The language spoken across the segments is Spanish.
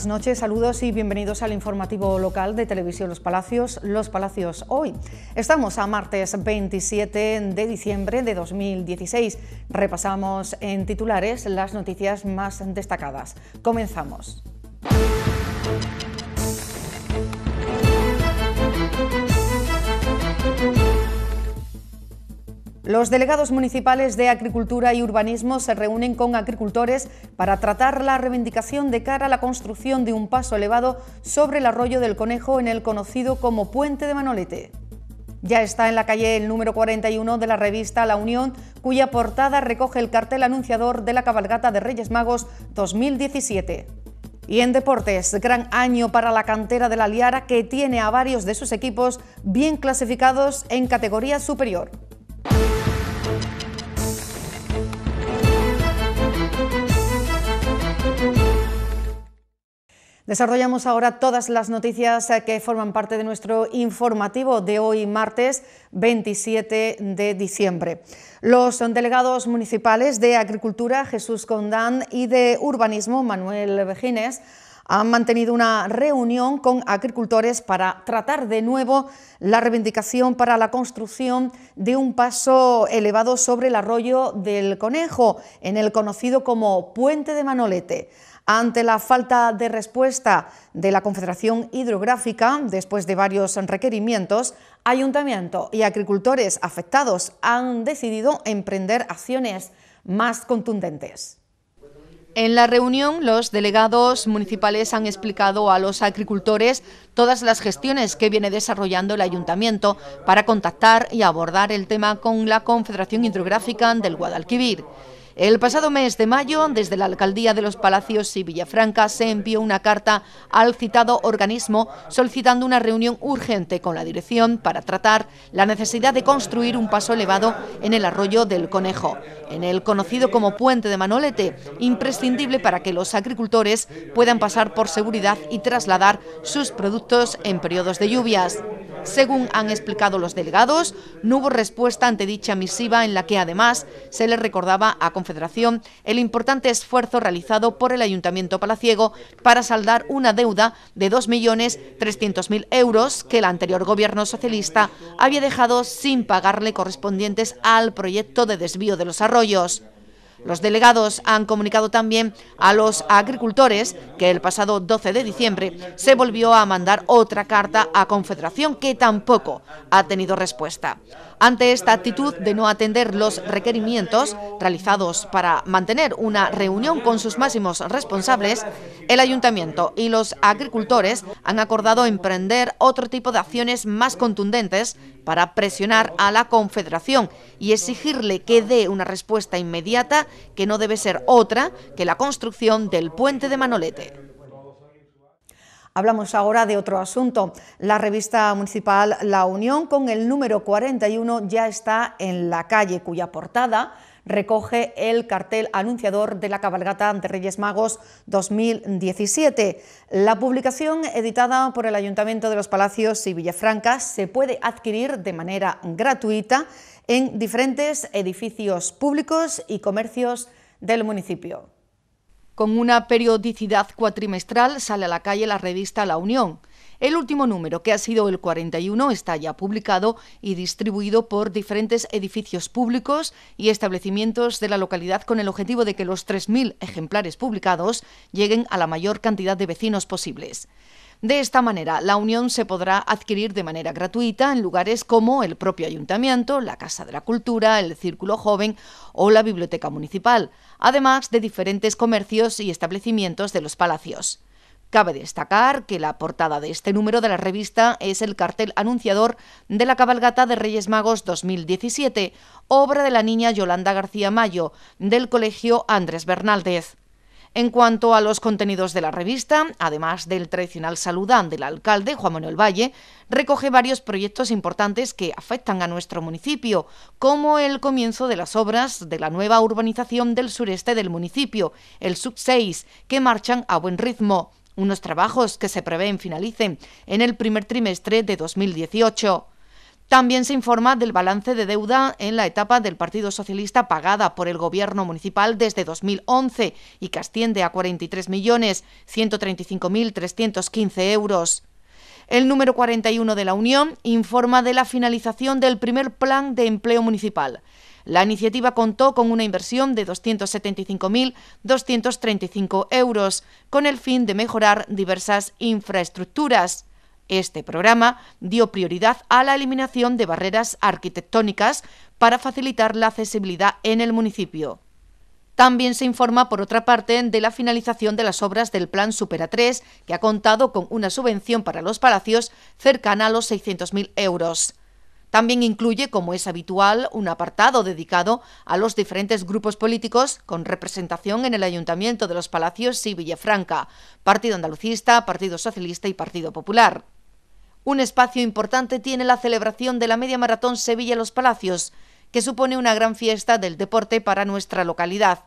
buenas noches, saludos y bienvenidos al informativo local de Televisión Los Palacios, Los Palacios hoy. Estamos a martes 27 de diciembre de 2016. Repasamos en titulares las noticias más destacadas. Comenzamos. Los delegados municipales de Agricultura y Urbanismo se reúnen con agricultores para tratar la reivindicación de cara a la construcción de un paso elevado sobre el arroyo del Conejo en el conocido como Puente de Manolete. Ya está en la calle el número 41 de la revista La Unión, cuya portada recoge el cartel anunciador de la cabalgata de Reyes Magos 2017. Y en deportes, gran año para la cantera de la Liara que tiene a varios de sus equipos bien clasificados en categoría superior. Desarrollamos ahora todas las noticias eh, que forman parte de nuestro informativo de hoy martes 27 de diciembre. Los delegados municipales de Agricultura, Jesús Condán, y de Urbanismo, Manuel Vegines han mantenido una reunión con agricultores para tratar de nuevo la reivindicación para la construcción de un paso elevado sobre el arroyo del Conejo, en el conocido como Puente de Manolete. Ante la falta de respuesta de la Confederación Hidrográfica, después de varios requerimientos, ayuntamiento y agricultores afectados han decidido emprender acciones más contundentes. En la reunión, los delegados municipales han explicado a los agricultores todas las gestiones que viene desarrollando el ayuntamiento para contactar y abordar el tema con la Confederación Hidrográfica del Guadalquivir. El pasado mes de mayo, desde la Alcaldía de los Palacios y Villafranca, se envió una carta al citado organismo solicitando una reunión urgente con la dirección para tratar la necesidad de construir un paso elevado en el arroyo del Conejo, en el conocido como Puente de Manolete, imprescindible para que los agricultores puedan pasar por seguridad y trasladar sus productos en periodos de lluvias. Según han explicado los delegados, no hubo respuesta ante dicha misiva en la que además se le recordaba a Confederación el importante esfuerzo realizado por el Ayuntamiento Palaciego para saldar una deuda de 2.300.000 euros que el anterior gobierno socialista había dejado sin pagarle correspondientes al proyecto de desvío de los arroyos. Los delegados han comunicado también a los agricultores que el pasado 12 de diciembre se volvió a mandar otra carta a Confederación que tampoco ha tenido respuesta. Ante esta actitud de no atender los requerimientos realizados para mantener una reunión con sus máximos responsables, el ayuntamiento y los agricultores han acordado emprender otro tipo de acciones más contundentes para presionar a la Confederación y exigirle que dé una respuesta inmediata que no debe ser otra que la construcción del puente de Manolete. Hablamos ahora de otro asunto. La revista municipal La Unión con el número 41 ya está en la calle, cuya portada recoge el cartel anunciador de la cabalgata de Reyes Magos 2017. La publicación editada por el Ayuntamiento de los Palacios y Villafranca se puede adquirir de manera gratuita en diferentes edificios públicos y comercios del municipio. Con una periodicidad cuatrimestral sale a la calle la revista La Unión. El último número, que ha sido el 41, está ya publicado y distribuido por diferentes edificios públicos y establecimientos de la localidad con el objetivo de que los 3.000 ejemplares publicados lleguen a la mayor cantidad de vecinos posibles. De esta manera, la unión se podrá adquirir de manera gratuita en lugares como el propio ayuntamiento, la Casa de la Cultura, el Círculo Joven o la Biblioteca Municipal, además de diferentes comercios y establecimientos de los palacios. Cabe destacar que la portada de este número de la revista es el cartel anunciador de la cabalgata de Reyes Magos 2017, obra de la niña Yolanda García Mayo, del Colegio Andrés Bernaldez. En cuanto a los contenidos de la revista, además del tradicional saludán del alcalde Juan Manuel Valle, recoge varios proyectos importantes que afectan a nuestro municipio, como el comienzo de las obras de la nueva urbanización del sureste del municipio, el Sub 6, que marchan a buen ritmo, unos trabajos que se prevén finalicen en el primer trimestre de 2018. También se informa del balance de deuda en la etapa del Partido Socialista pagada por el Gobierno municipal desde 2011 y que asciende a 43.135.315 euros. El número 41 de la Unión informa de la finalización del primer plan de empleo municipal. La iniciativa contó con una inversión de 275.235 euros con el fin de mejorar diversas infraestructuras. Este programa dio prioridad a la eliminación de barreras arquitectónicas para facilitar la accesibilidad en el municipio. También se informa, por otra parte, de la finalización de las obras del Plan Supera 3, que ha contado con una subvención para los palacios cercana a los 600.000 euros. También incluye, como es habitual, un apartado dedicado a los diferentes grupos políticos con representación en el Ayuntamiento de los Palacios y Villafranca, Partido Andalucista, Partido Socialista y Partido Popular. Un espacio importante tiene la celebración de la media maratón Sevilla Los Palacios, que supone una gran fiesta del deporte para nuestra localidad.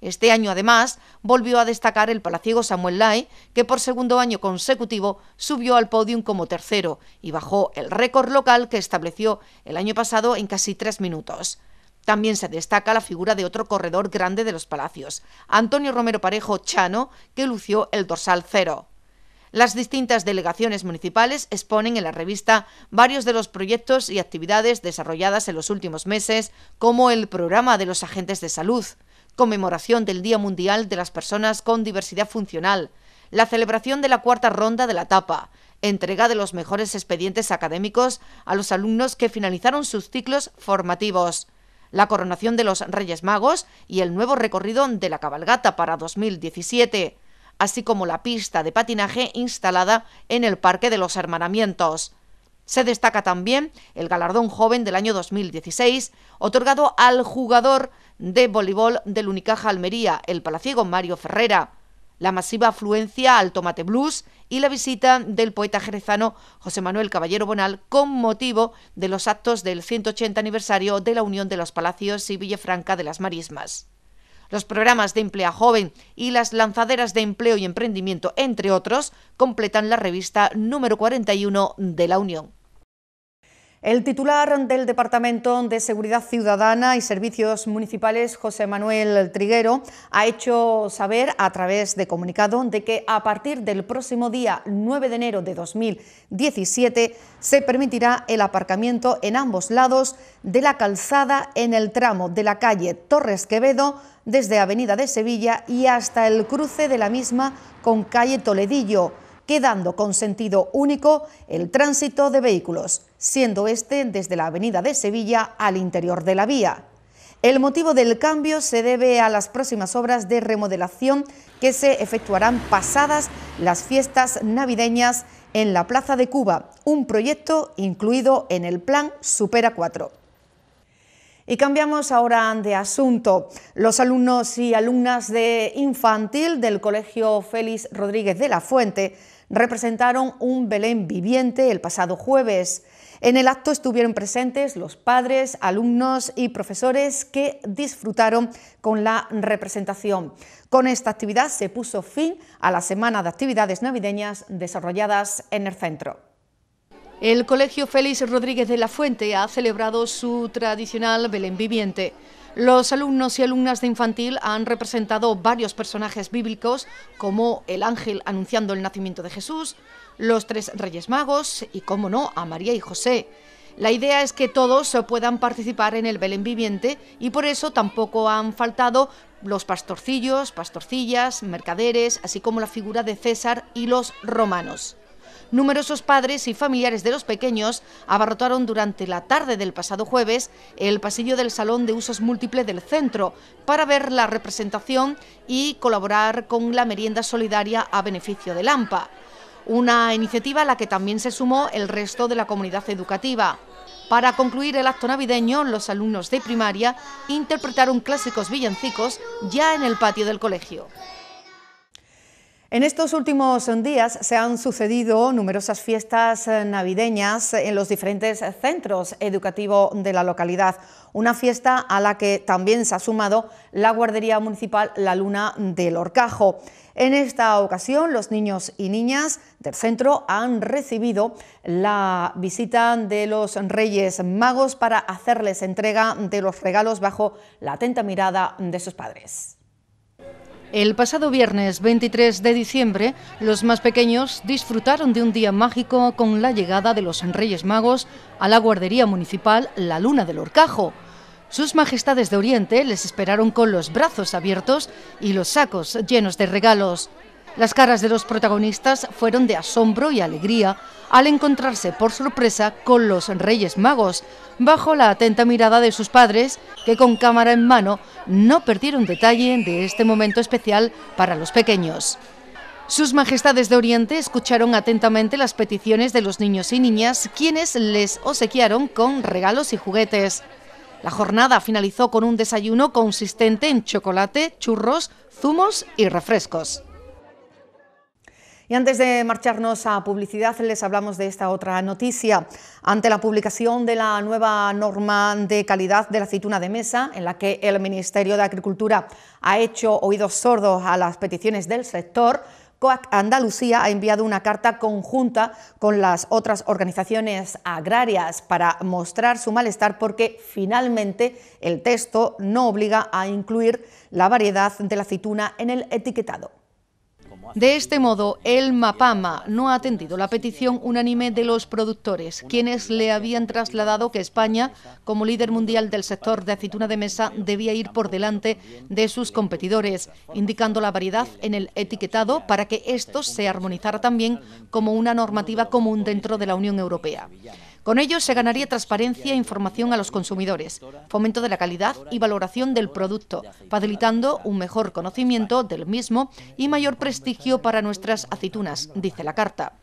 Este año, además, volvió a destacar el palaciego Samuel Lai, que por segundo año consecutivo subió al podium como tercero y bajó el récord local que estableció el año pasado en casi tres minutos. También se destaca la figura de otro corredor grande de los palacios, Antonio Romero Parejo Chano, que lució el dorsal cero. Las distintas delegaciones municipales exponen en la revista varios de los proyectos y actividades desarrolladas en los últimos meses, como el programa de los agentes de salud, conmemoración del Día Mundial de las Personas con Diversidad Funcional, la celebración de la cuarta ronda de la etapa, entrega de los mejores expedientes académicos a los alumnos que finalizaron sus ciclos formativos, la coronación de los Reyes Magos y el nuevo recorrido de la cabalgata para 2017 así como la pista de patinaje instalada en el Parque de los Hermanamientos. Se destaca también el galardón joven del año 2016, otorgado al jugador de voleibol del Unicaja Almería, el palaciego Mario Ferrera, la masiva afluencia al Tomate Blues y la visita del poeta jerezano José Manuel Caballero Bonal con motivo de los actos del 180 aniversario de la Unión de los Palacios y Villafranca de las Marismas los programas de Emplea joven y las lanzaderas de empleo y emprendimiento, entre otros, completan la revista número 41 de la Unión. El titular del Departamento de Seguridad Ciudadana y Servicios Municipales, José Manuel Triguero, ha hecho saber a través de comunicado de que a partir del próximo día 9 de enero de 2017 se permitirá el aparcamiento en ambos lados de la calzada en el tramo de la calle Torres Quevedo desde Avenida de Sevilla y hasta el cruce de la misma con calle Toledillo, quedando con sentido único el tránsito de vehículos, siendo este desde la Avenida de Sevilla al interior de la vía. El motivo del cambio se debe a las próximas obras de remodelación que se efectuarán pasadas las fiestas navideñas en la Plaza de Cuba, un proyecto incluido en el Plan Supera 4. Y cambiamos ahora de asunto. Los alumnos y alumnas de infantil del Colegio Félix Rodríguez de la Fuente representaron un Belén viviente el pasado jueves. En el acto estuvieron presentes los padres, alumnos y profesores que disfrutaron con la representación. Con esta actividad se puso fin a la semana de actividades navideñas desarrolladas en el centro. El Colegio Félix Rodríguez de la Fuente ha celebrado su tradicional Belén viviente. Los alumnos y alumnas de infantil han representado varios personajes bíblicos, como el ángel anunciando el nacimiento de Jesús, los tres reyes magos y, como no, a María y José. La idea es que todos puedan participar en el Belén viviente y por eso tampoco han faltado los pastorcillos, pastorcillas, mercaderes, así como la figura de César y los romanos. Numerosos padres y familiares de los pequeños abarrotaron durante la tarde del pasado jueves el pasillo del Salón de Usos Múltiples del centro para ver la representación y colaborar con la merienda solidaria a beneficio de Lampa. Una iniciativa a la que también se sumó el resto de la comunidad educativa. Para concluir el acto navideño, los alumnos de primaria interpretaron clásicos villancicos ya en el patio del colegio. En estos últimos días se han sucedido numerosas fiestas eh, navideñas en los diferentes centros educativos de la localidad, una fiesta a la que también se ha sumado la guardería municipal La Luna del Orcajo. En esta ocasión los niños y niñas del centro han recibido la visita de los Reyes Magos para hacerles entrega de los regalos bajo la atenta mirada de sus padres. El pasado viernes 23 de diciembre, los más pequeños disfrutaron de un día mágico con la llegada de los Reyes Magos a la guardería municipal La Luna del Orcajo. Sus Majestades de Oriente les esperaron con los brazos abiertos y los sacos llenos de regalos. Las caras de los protagonistas fueron de asombro y alegría al encontrarse por sorpresa con los Reyes Magos, bajo la atenta mirada de sus padres, que con cámara en mano no perdieron detalle de este momento especial para los pequeños. Sus Majestades de Oriente escucharon atentamente las peticiones de los niños y niñas, quienes les obsequiaron con regalos y juguetes. La jornada finalizó con un desayuno consistente en chocolate, churros, zumos y refrescos. Y antes de marcharnos a publicidad, les hablamos de esta otra noticia. Ante la publicación de la nueva norma de calidad de la aceituna de mesa, en la que el Ministerio de Agricultura ha hecho oídos sordos a las peticiones del sector, COAC Andalucía ha enviado una carta conjunta con las otras organizaciones agrarias para mostrar su malestar porque finalmente el texto no obliga a incluir la variedad de la aceituna en el etiquetado. De este modo, el MAPAMA no ha atendido la petición unánime de los productores, quienes le habían trasladado que España, como líder mundial del sector de aceituna de mesa, debía ir por delante de sus competidores, indicando la variedad en el etiquetado para que esto se armonizara también como una normativa común dentro de la Unión Europea. Con ello se ganaría transparencia e información a los consumidores, fomento de la calidad y valoración del producto, facilitando un mejor conocimiento del mismo y mayor prestigio para nuestras aceitunas, dice la carta.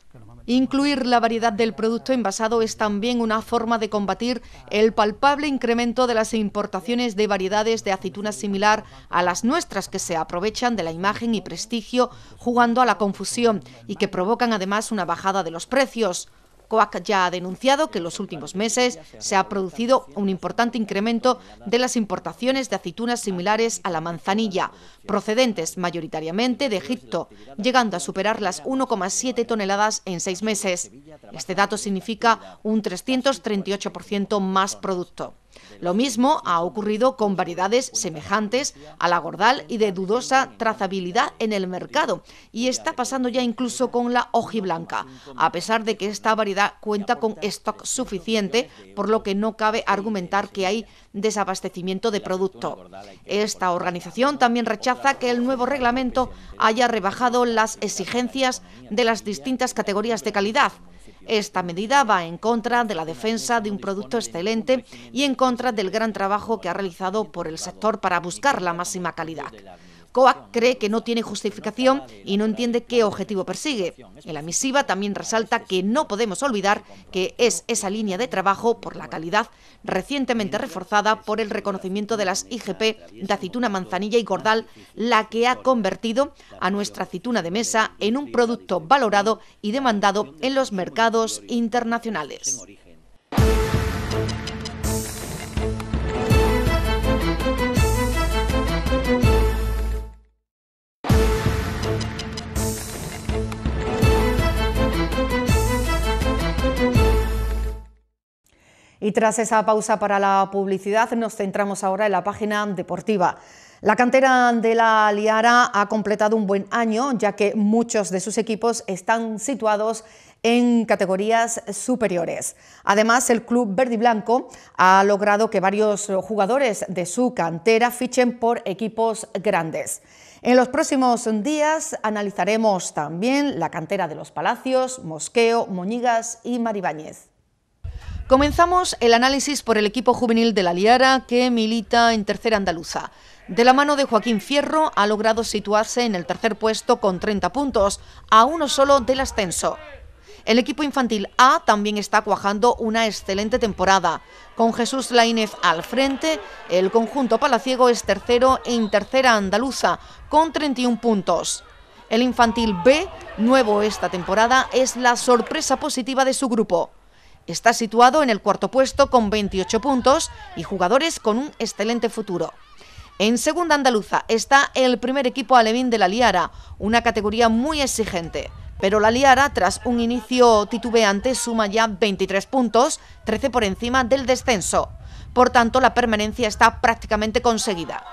Incluir la variedad del producto envasado es también una forma de combatir el palpable incremento de las importaciones de variedades de aceitunas similar a las nuestras que se aprovechan de la imagen y prestigio jugando a la confusión y que provocan además una bajada de los precios. COAC ya ha denunciado que en los últimos meses se ha producido un importante incremento de las importaciones de aceitunas similares a la manzanilla, procedentes mayoritariamente de Egipto, llegando a superar las 1,7 toneladas en seis meses. Este dato significa un 338% más producto. Lo mismo ha ocurrido con variedades semejantes a la gordal y de dudosa trazabilidad en el mercado, y está pasando ya incluso con la ojiblanca, a pesar de que esta variedad cuenta con stock suficiente, por lo que no cabe argumentar que hay desabastecimiento de producto. Esta organización también rechaza que el nuevo reglamento haya rebajado las exigencias de las distintas categorías de calidad, esta medida va en contra de la defensa de un producto excelente y en contra del gran trabajo que ha realizado por el sector para buscar la máxima calidad. COAC cree que no tiene justificación y no entiende qué objetivo persigue. En la misiva también resalta que no podemos olvidar que es esa línea de trabajo por la calidad recientemente reforzada por el reconocimiento de las IGP de aceituna, manzanilla y cordal la que ha convertido a nuestra aceituna de mesa en un producto valorado y demandado en los mercados internacionales. Y tras esa pausa para la publicidad nos centramos ahora en la página deportiva. La cantera de la Liara ha completado un buen año, ya que muchos de sus equipos están situados en categorías superiores. Además, el club verde blanco ha logrado que varios jugadores de su cantera fichen por equipos grandes. En los próximos días analizaremos también la cantera de los Palacios, Mosqueo, Moñigas y Maribáñez. Comenzamos el análisis por el equipo juvenil de la Liara que milita en Tercera Andaluza. De la mano de Joaquín Fierro ha logrado situarse en el tercer puesto con 30 puntos, a uno solo del ascenso. El equipo infantil A también está cuajando una excelente temporada. Con Jesús Lainez al frente, el conjunto palaciego es tercero en tercera andaluza, con 31 puntos. El infantil B, nuevo esta temporada, es la sorpresa positiva de su grupo. Está situado en el cuarto puesto con 28 puntos y jugadores con un excelente futuro. En segunda andaluza está el primer equipo alevín de la Liara, una categoría muy exigente. Pero la Liara, tras un inicio titubeante, suma ya 23 puntos, 13 por encima del descenso. Por tanto, la permanencia está prácticamente conseguida.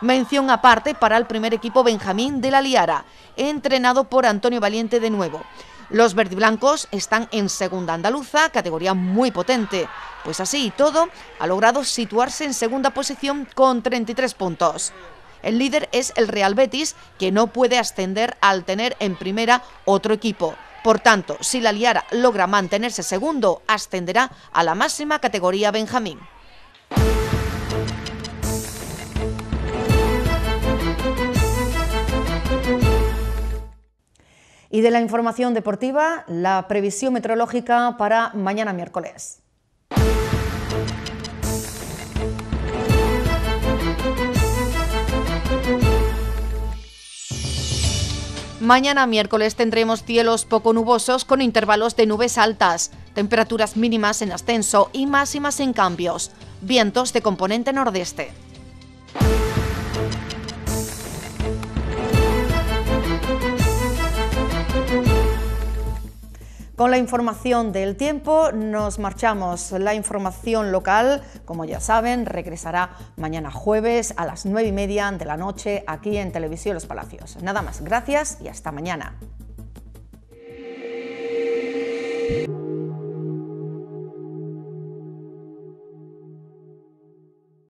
Mención aparte para el primer equipo Benjamín de la Liara, entrenado por Antonio Valiente de nuevo. Los verdiblancos están en segunda andaluza, categoría muy potente. Pues así y todo, ha logrado situarse en segunda posición con 33 puntos. El líder es el Real Betis, que no puede ascender al tener en primera otro equipo. Por tanto, si la Liara logra mantenerse segundo, ascenderá a la máxima categoría Benjamín. Y de la información deportiva, la previsión meteorológica para mañana miércoles. Mañana miércoles tendremos cielos poco nubosos con intervalos de nubes altas, temperaturas mínimas en ascenso y máximas en cambios, vientos de componente nordeste. Con la información del tiempo nos marchamos. La información local, como ya saben, regresará mañana jueves a las nueve y media de la noche aquí en Televisión Los Palacios. Nada más, gracias y hasta mañana.